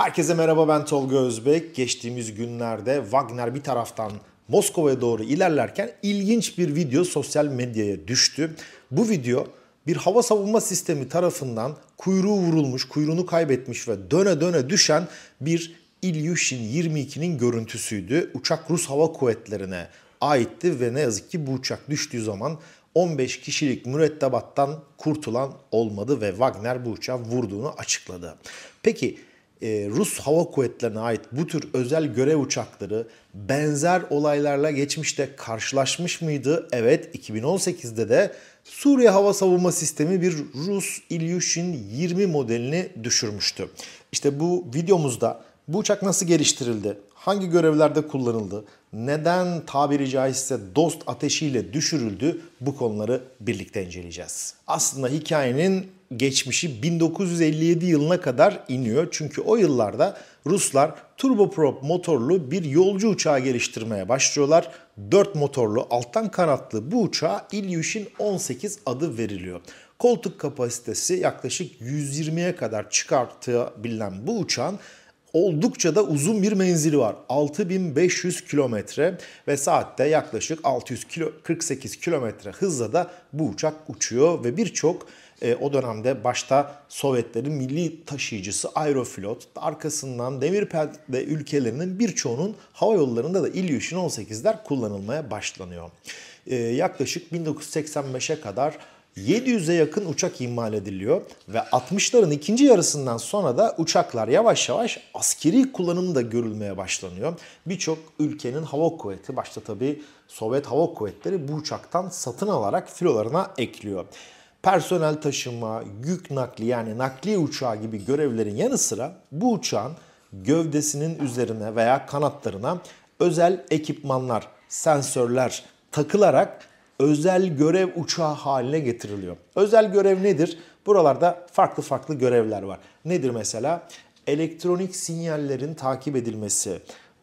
Herkese merhaba ben Tolga Özbek. Geçtiğimiz günlerde Wagner bir taraftan Moskova'ya doğru ilerlerken ilginç bir video sosyal medyaya düştü. Bu video bir hava savunma sistemi tarafından kuyruğu vurulmuş, kuyruğunu kaybetmiş ve döne döne düşen bir Ilyushin 22'nin görüntüsüydü. Uçak Rus Hava Kuvvetleri'ne aitti ve ne yazık ki bu uçak düştüğü zaman 15 kişilik mürettebattan kurtulan olmadı ve Wagner bu uçağı vurduğunu açıkladı. Peki e, Rus Hava Kuvvetlerine ait bu tür özel görev uçakları benzer olaylarla geçmişte karşılaşmış mıydı? Evet 2018'de de Suriye Hava Savunma Sistemi bir Rus Ilyushin 20 modelini düşürmüştü. İşte bu videomuzda bu uçak nasıl geliştirildi? Hangi görevlerde kullanıldı? Neden tabiri caizse dost ateşiyle düşürüldü? Bu konuları birlikte inceleyeceğiz. Aslında hikayenin geçmişi 1957 yılına kadar iniyor. Çünkü o yıllarda Ruslar turboprop motorlu bir yolcu uçağı geliştirmeye başlıyorlar. 4 motorlu alttan kanatlı bu uçağa Ilyushin 18 adı veriliyor. Koltuk kapasitesi yaklaşık 120'ye kadar çıkartabilen bu uçağın oldukça da uzun bir menzili var. 6500 kilometre ve saatte yaklaşık 648 kilometre hızla da bu uçak uçuyor ve birçok e, o dönemde başta Sovyetlerin milli taşıyıcısı Aeroflot, arkasından Demirpel'de ülkelerinin birçoğunun hava yollarında da Ilyushin 18'ler kullanılmaya başlanıyor. E, yaklaşık 1985'e kadar 700'e yakın uçak imal ediliyor ve 60'ların ikinci yarısından sonra da uçaklar yavaş yavaş askeri kullanımda görülmeye başlanıyor. Birçok ülkenin hava kuvveti başta tabi Sovyet hava kuvvetleri bu uçaktan satın alarak filolarına ekliyor personel taşıma, yük nakli yani nakliye uçağı gibi görevlerin yanı sıra bu uçağın gövdesinin üzerine veya kanatlarına özel ekipmanlar, sensörler takılarak özel görev uçağı haline getiriliyor. Özel görev nedir? Buralarda farklı farklı görevler var. Nedir mesela? Elektronik sinyallerin takip edilmesi,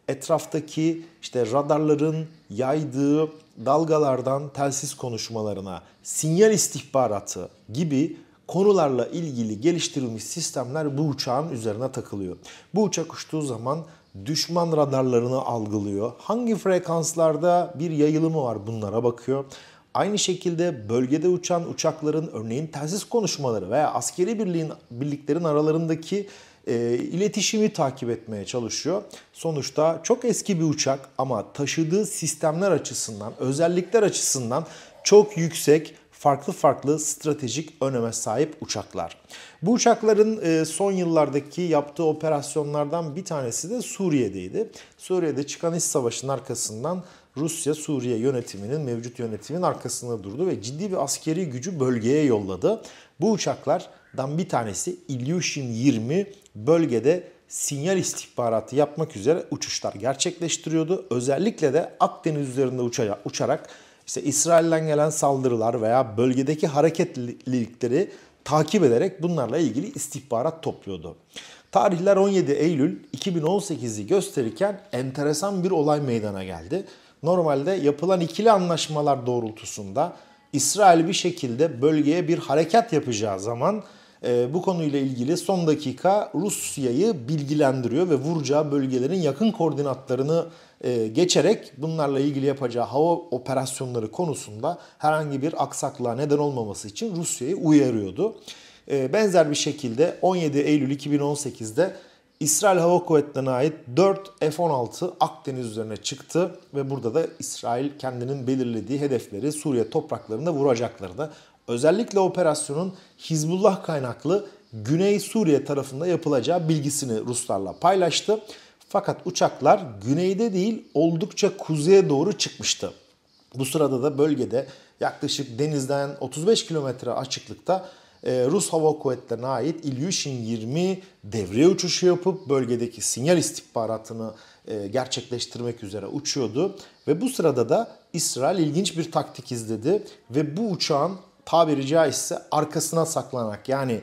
etraftaki işte radarların yaydığı dalgalardan telsiz konuşmalarına, sinyal istihbaratı gibi konularla ilgili geliştirilmiş sistemler bu uçağın üzerine takılıyor. Bu uçak uçtuğu zaman düşman radarlarını algılıyor. Hangi frekanslarda bir yayılımı var bunlara bakıyor. Aynı şekilde bölgede uçan uçakların örneğin telsiz konuşmaları veya askeri birliğin birliklerin aralarındaki e, iletişimi takip etmeye çalışıyor. Sonuçta çok eski bir uçak ama taşıdığı sistemler açısından, özellikler açısından çok yüksek farklı farklı stratejik öneme sahip uçaklar. Bu uçakların e, son yıllardaki yaptığı operasyonlardan bir tanesi de Suriye'deydi. Suriye'de çıkan iç savaşının arkasından Rusya Suriye yönetiminin mevcut yönetimin arkasında durdu ve ciddi bir askeri gücü bölgeye yolladı. Bu uçaklardan bir tanesi Ilyushin 20 bölgede sinyal istihbaratı yapmak üzere uçuşlar gerçekleştiriyordu. Özellikle de Akdeniz üzerinde uçaya, uçarak işte İsrail'den gelen saldırılar veya bölgedeki hareketlilikleri takip ederek bunlarla ilgili istihbarat topluyordu. Tarihler 17 Eylül 2018'i gösterirken enteresan bir olay meydana geldi normalde yapılan ikili anlaşmalar doğrultusunda İsrail bir şekilde bölgeye bir harekat yapacağı zaman e, bu konuyla ilgili son dakika Rusya'yı bilgilendiriyor ve vuracağı bölgelerin yakın koordinatlarını e, geçerek bunlarla ilgili yapacağı hava operasyonları konusunda herhangi bir aksaklığa neden olmaması için Rusya'yı uyarıyordu. E, benzer bir şekilde 17 Eylül 2018'de İsrail Hava Kuvvetleri'ne ait 4 F-16 Akdeniz üzerine çıktı ve burada da İsrail kendinin belirlediği hedefleri Suriye topraklarında vuracaklarını, özellikle operasyonun Hizbullah kaynaklı Güney Suriye tarafında yapılacağı bilgisini Ruslarla paylaştı. Fakat uçaklar güneyde değil oldukça kuzeye doğru çıkmıştı. Bu sırada da bölgede yaklaşık denizden 35 kilometre açıklıkta ee, Rus Hava Kuvvetleri'ne ait Ilyushin 20 devre uçuşu yapıp bölgedeki sinyal istihbaratını e, gerçekleştirmek üzere uçuyordu. Ve bu sırada da İsrail ilginç bir taktik izledi ve bu uçağın tabiri caizse arkasına saklanarak yani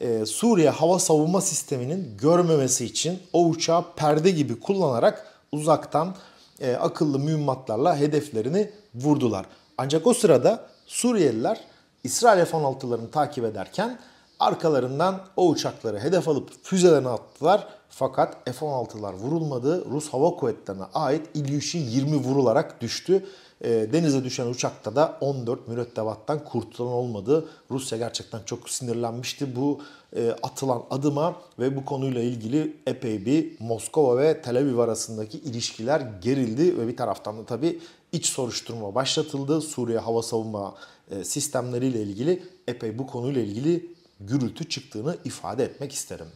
e, Suriye hava savunma sisteminin görmemesi için o uçağı perde gibi kullanarak uzaktan e, akıllı mühimmatlarla hedeflerini vurdular. Ancak o sırada Suriyeliler İsrail F-16'larını takip ederken arkalarından o uçakları hedef alıp füzelerini attılar. Fakat F-16'lar vurulmadı. Rus Hava Kuvvetleri'ne ait Ilyushin 20 vurularak düştü. Ee, denize düşen uçakta da 14 mürettebattan kurtulan olmadı. Rusya gerçekten çok sinirlenmişti bu e, atılan adıma ve bu konuyla ilgili epey bir Moskova ve Tel Aviv arasındaki ilişkiler gerildi ve bir taraftan da tabii iç soruşturma başlatıldı. Suriye hava savunma e, sistemleriyle ilgili epey bu konuyla ilgili gürültü çıktığını ifade etmek isterim.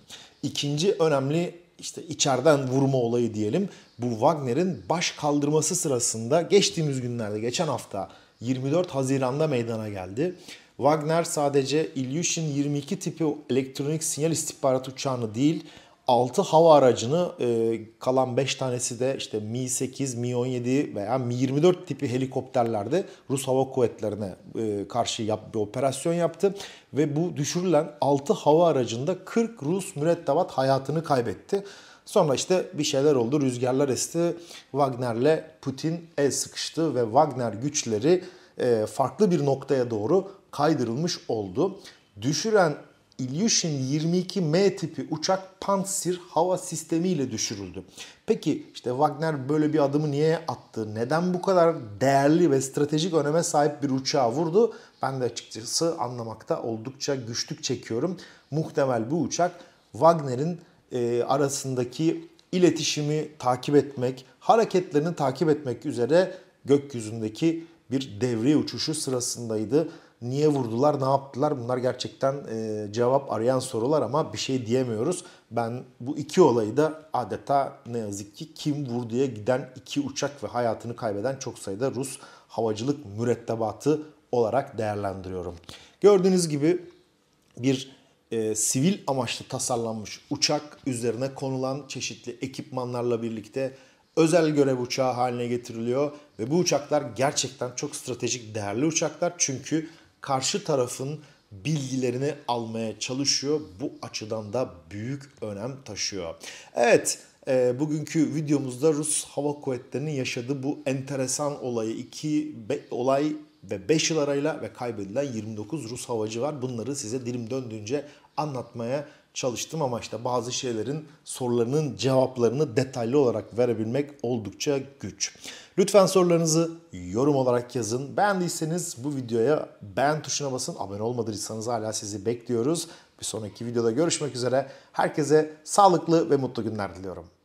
İkinci önemli işte içeriden vurma olayı diyelim. Bu Wagner'in baş kaldırması sırasında geçtiğimiz günlerde geçen hafta 24 Haziran'da meydana geldi. Wagner sadece Ilyushin 22 tipi elektronik sinyal istihbarat uçağını değil 6 hava aracını e, kalan 5 tanesi de işte Mi-8, Mi-17 veya Mi-24 tipi helikopterlerde Rus Hava Kuvvetleri'ne e, karşı yap, bir operasyon yaptı. Ve bu düşürülen 6 hava aracında 40 Rus mürettebat hayatını kaybetti. Sonra işte bir şeyler oldu, rüzgarlar esti, Wagner'le Putin el sıkıştı ve Wagner güçleri e, farklı bir noktaya doğru kaydırılmış oldu. Düşüren Ilyushin 22M tipi uçak Pansir hava sistemiyle düşürüldü. Peki işte Wagner böyle bir adımı niye attı? Neden bu kadar değerli ve stratejik öneme sahip bir uçağı vurdu? Ben de açıkçası anlamakta oldukça güçlük çekiyorum. Muhtemel bu uçak Wagner'in e, arasındaki iletişimi takip etmek, hareketlerini takip etmek üzere gökyüzündeki bir devre uçuşu sırasındaydı. Niye vurdular, ne yaptılar? Bunlar gerçekten e, cevap arayan sorular ama bir şey diyemiyoruz. Ben bu iki olayı da adeta ne yazık ki kim vurduya giden iki uçak ve hayatını kaybeden çok sayıda Rus havacılık mürettebatı olarak değerlendiriyorum. Gördüğünüz gibi bir e, sivil amaçlı tasarlanmış uçak üzerine konulan çeşitli ekipmanlarla birlikte özel görev uçağı haline getiriliyor ve bu uçaklar gerçekten çok stratejik değerli uçaklar çünkü karşı tarafın bilgilerini almaya çalışıyor. Bu açıdan da büyük önem taşıyor. Evet, e, bugünkü videomuzda Rus Hava Kuvvetleri'nin yaşadığı bu enteresan olayı, iki be, olay ve 5 yıl arayla ve kaybedilen 29 Rus havacı var. Bunları size dilim döndüğünce anlatmaya çalıştım ama işte bazı şeylerin sorularının cevaplarını detaylı olarak verebilmek oldukça güç. Lütfen sorularınızı yorum olarak yazın. Beğendiyseniz bu videoya beğen tuşuna basın. Abone olmadıysanız hala sizi bekliyoruz. Bir sonraki videoda görüşmek üzere. Herkese sağlıklı ve mutlu günler diliyorum.